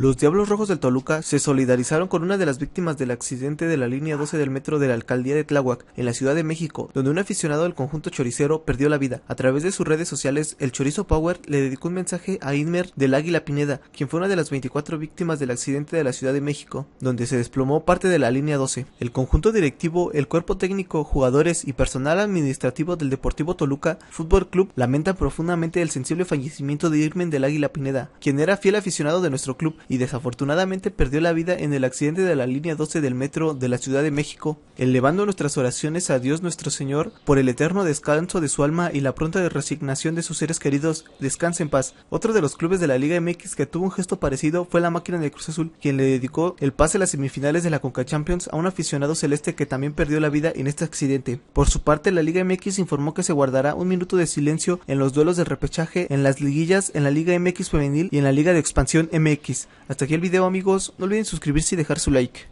Los Diablos Rojos del Toluca se solidarizaron con una de las víctimas del accidente de la línea 12 del metro de la alcaldía de Tláhuac, en la Ciudad de México, donde un aficionado del conjunto choricero perdió la vida. A través de sus redes sociales, el Chorizo Power le dedicó un mensaje a Inmer del Águila Pineda, quien fue una de las 24 víctimas del accidente de la Ciudad de México, donde se desplomó parte de la línea 12. El conjunto directivo, el cuerpo técnico, jugadores y personal administrativo del Deportivo Toluca Fútbol Club lamentan profundamente el sensible fallecimiento de Irmen del Águila Pineda, quien era fiel aficionado de nuestro club y desafortunadamente perdió la vida en el accidente de la línea 12 del metro de la Ciudad de México, elevando nuestras oraciones a Dios nuestro Señor por el eterno descanso de su alma y la pronta resignación de sus seres queridos. Descanse en paz. Otro de los clubes de la Liga MX que tuvo un gesto parecido fue la máquina de Cruz Azul, quien le dedicó el pase a las semifinales de la Conca Champions a un aficionado celeste que también perdió la vida en este accidente. Por su parte, la Liga MX informó que se guardará un minuto de silencio en los duelos de repechaje en las liguillas en la Liga MX femenil y en la Liga de Expansión MX. Hasta aquí el video amigos, no olviden suscribirse y dejar su like.